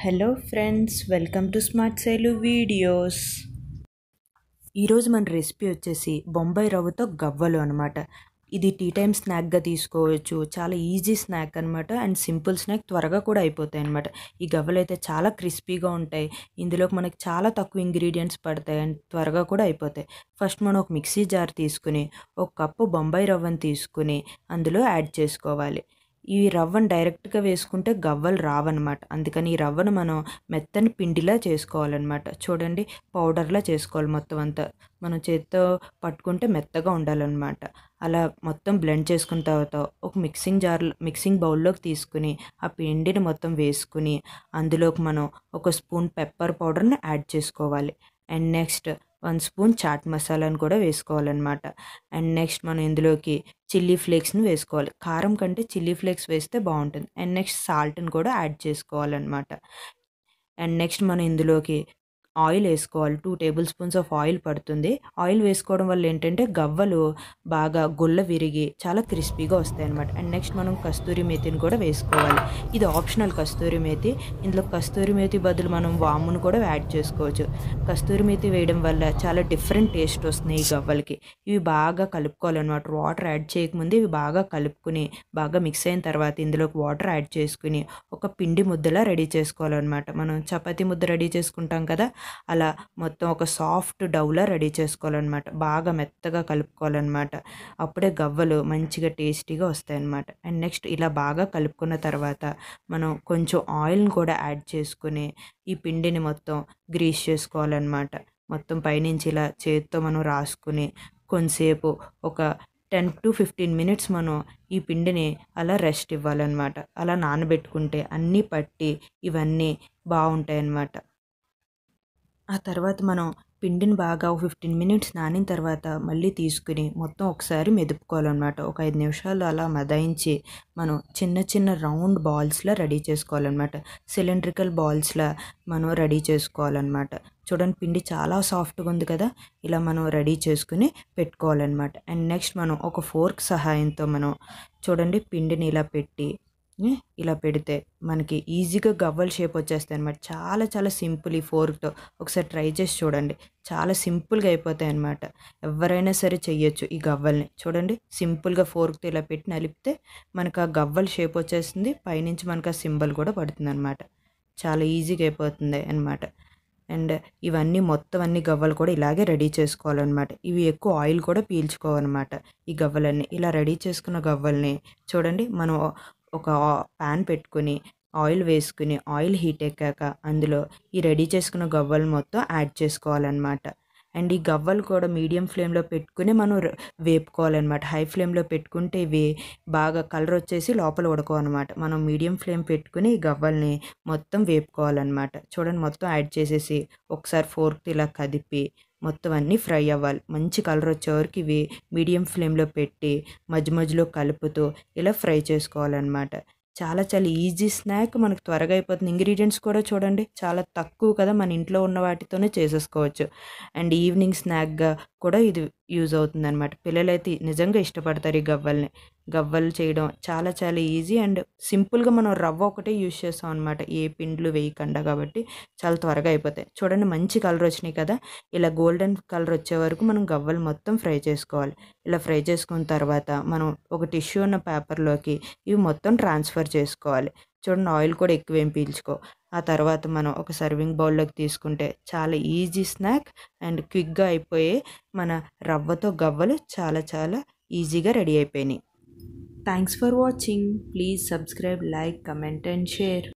hello friends welcome to smart Sailu videos ఈరోజు మన recipe వచ్చేసి బొంబాయి రవ్వతో గవ్వలు అనమాట ఇది టీ టైం స్నాక్గా తీసుకోవచ్చు చాలా ఈజీ స్నాక్ అనమాట అండ్ సింపుల్ స్నాక్ త్వరగా కూడా అయిపోతాయి అనమాట ఈ గవ్వలు అయితే చాలా క్రిస్పీగా ఉంటాయి ఇందులో మనకి చాలా తక్కువ ఇంగ్రీడియంట్స్ పడతాయి అండ్ త్వరగా కూడా అయిపోతాయి ఫస్ట్ మనం ఒక మిక్సీ జార్ తీసుకుని ఒక కప్పు బొంబాయి రవ్వను తీసుకుని అందులో యాడ్ చేసుకోవాలి ఈ రవ్వను డైరెక్ట్గా వేసుకుంటే గవ్వలు రావన్నమాట అందుకని ఈ రవ్వను మనం మెత్తని పిండిలా చేసుకోవాలన్నమాట చూడండి పౌడర్లా చేసుకోవాలి మొత్తం అంతా మనం చేత్తో పట్టుకుంటే మెత్తగా ఉండాలన్నమాట అలా మొత్తం బ్లెండ్ చేసుకున్న తర్వాత ఒక మిక్సింగ్ జార్ మిక్సింగ్ బౌల్లోకి తీసుకుని ఆ పిండిని మొత్తం వేసుకుని అందులోకి మనం ఒక స్పూన్ పెప్పర్ పౌడర్ని యాడ్ చేసుకోవాలి and next one spoon chaat మసాలాను కూడా వేసుకోవాలన్నమాట అండ్ నెక్స్ట్ మనం ఇందులోకి చిల్లీ ఫ్లేక్స్ని వేసుకోవాలి కారం కంటే చిల్లీ ఫ్లేక్స్ వేస్తే బాగుంటుంది అండ్ నెక్స్ట్ సాల్ట్ని కూడా యాడ్ చేసుకోవాలన్నమాట అండ్ నెక్స్ట్ మనం ఇందులోకి ఆయిల్ వేసుకోవాలి two tablespoons of oil పడుతుంది ఆయిల్ వేసుకోవడం వల్ల ఏంటంటే గవ్వలు బాగా గుల్ల విరిగి చాలా క్రిస్పీగా వస్తాయి అనమాట అండ్ నెక్స్ట్ మనం కస్తూరి మేతిని కూడా వేసుకోవాలి ఇది ఆప్షనల్ కస్తూరి మేతి ఇందులో కస్తూరి మేతి బదులు మనం వామును కూడా యాడ్ చేసుకోవచ్చు కస్తూరి మేతి వేయడం వల్ల చాలా డిఫరెంట్ టేస్ట్ వస్తున్నాయి ఈ గవ్వలకి ఇవి బాగా కలుపుకోవాలన్నమాట వాటర్ యాడ్ చేయకముందు ఇవి బాగా కలుపుకుని బాగా మిక్స్ అయిన తర్వాత ఇందులోకి వాటర్ యాడ్ చేసుకుని ఒక పిండి ముద్దలా రెడీ చేసుకోవాలన్నమాట మనం చపాతి ముద్ద రెడీ చేసుకుంటాం కదా అలా మొత్తం ఒక సాఫ్ట్ డౌలా రెడీ చేసుకోవాలన్నమాట బాగా మెత్తగా కలుపుకోవాలన్నమాట అప్పుడే గవ్వలు మంచిగా టేస్టీగా అన్నమాట అండ్ నెక్స్ట్ ఇలా బాగా కలుపుకున్న తర్వాత మనం కొంచెం ఆయిల్ని కూడా యాడ్ చేసుకుని ఈ పిండిని మొత్తం గ్రీస్ చేసుకోవాలన్నమాట మొత్తం పైనుంచి ఇలా చేతితో మనం రాసుకుని కొంతసేపు ఒక టెన్ టు ఫిఫ్టీన్ మినిట్స్ మనం ఈ పిండిని అలా రెస్ట్ ఇవ్వాలన్నమాట అలా నానబెట్టుకుంటే అన్నీ పట్టి ఇవన్నీ బాగుంటాయి అన్నమాట ఆ తర్వాత మనం పిండిని బాగా ఫిఫ్టీన్ మినిట్స్ నానిన తర్వాత మళ్ళీ తీసుకుని మొత్తం ఒకసారి మెదుపుకోవాలన్నమాట ఒక ఐదు నిమిషాలు అలా మదాయించి మనం చిన్న చిన్న రౌండ్ బాల్స్లా రెడీ చేసుకోవాలన్నమాట సిలిండ్రికల్ బాల్స్లా మనం రెడీ చేసుకోవాలన్నమాట చూడండి పిండి చాలా సాఫ్ట్గా ఉంది కదా ఇలా మనం రెడీ చేసుకుని పెట్టుకోవాలన్నమాట అండ్ నెక్స్ట్ మనం ఒక ఫోర్క్ సహాయంతో మనం చూడండి పిండిని ఇలా పెట్టి ఇలా పెడితే మనకి ఈజీగా గవ్వల్ షేప్ వచ్చేస్తాయి అనమాట చాలా చాలా సింపుల్ ఈ ఫోర్క్తో ఒకసారి ట్రై చేసి చూడండి చాలా సింపుల్గా అయిపోతాయి అనమాట ఎవరైనా సరే చెయ్యొచ్చు ఈ గవ్వల్ని చూడండి సింపుల్గా ఫోర్క్తో ఇలా పెట్టి నలిపితే మనకు ఆ గవ్వల్ షేప్ వచ్చేస్తుంది పైనుంచి మనకు ఆ సింబల్ కూడా పడుతుంది అనమాట చాలా ఈజీగా అయిపోతుంది అనమాట అండ్ ఇవన్నీ మొత్తం అన్ని గవ్వలు కూడా ఇలాగే రెడీ చేసుకోవాలన్నమాట ఇవి ఎక్కువ ఆయిల్ కూడా పీల్చుకోవాలన్నమాట ఈ గవ్వలన్నీ ఇలా రెడీ చేసుకున్న గవ్వల్ని చూడండి మనం ఒక ప్యాన్ పెట్టుకుని ఆయిల్ వేసుకుని ఆయిల్ హీట్ ఎక్కాక అందులో ఈ రెడీ చేసుకున్న గవ్వలు మొత్తం యాడ్ చేసుకోవాలన్నమాట అండ్ ఈ గవ్వలు కూడా మీడియం ఫ్లేమ్లో పెట్టుకుని మనం వేపుకోవాలన్నమాట హై ఫ్లేమ్లో పెట్టుకుంటే ఇవి బాగా కలర్ వచ్చేసి లోపల ఉడకవన్నమాట మనం మీడియం ఫ్లేమ్ పెట్టుకుని ఈ గవ్వల్ని మొత్తం వేపుకోవాలన్నమాట చూడండి మొత్తం యాడ్ చేసేసి ఒకసారి ఫోర్క్ ఇలా కదిపి మొత్తం అన్నీ ఫ్రై అవ్వాలి మంచి కలర్ వచ్చే ఇవి మీడియం ఫ్లేమ్లో పెట్టి మధ్య మధ్యలో కలుపుతూ ఇలా ఫ్రై చేసుకోవాలన్నమాట చాలా చాలా ఈజీ స్నాక్ మనకు త్వరగా అయిపోతుంది ఇంగ్రీడియంట్స్ కూడా చూడండి చాలా తక్కువ కదా మన ఇంట్లో ఉన్న వాటితోనే చేసేసుకోవచ్చు అండ్ ఈవినింగ్ స్నాక్గా కూడా ఇది యూజ్ అవుతుంది అనమాట పిల్లలైతే నిజంగా ఇష్టపడతారు ఈ గవ్వల్ని గవ్వలు చేయడం చాలా చాలా ఈజీ అండ్ సింపుల్గా మనం రవ్వ ఒకటే యూజ్ చేస్తాం అనమాట ఏ పిండ్లు వేయకుండా కాబట్టి చాలా త్వరగా అయిపోతాయి చూడండి మంచి కలర్ వచ్చినాయి కదా ఇలా గోల్డెన్ కలర్ వచ్చే వరకు మనం గవ్వలు మొత్తం ఫ్రై చేసుకోవాలి ఇలా ఫ్రై చేసుకున్న తర్వాత మనం ఒక టిష్యూ ఉన్న పేపర్లోకి ఇవి మొత్తం ట్రాన్స్ఫర్ చేసుకోవాలి చూడండి ఆయిల్ కూడా ఎక్కువ ఏం పీల్చుకో ఆ తర్వాత మనం ఒక సర్వింగ్ బౌల్లోకి తీసుకుంటే చాలా ఈజీ స్నాక్ అండ్ క్విక్గా అయిపోయే మన రవ్వతో గవ్వలు చాలా చాలా ఈజీగా రెడీ అయిపోయినాయి thanks for watching please subscribe like comment and share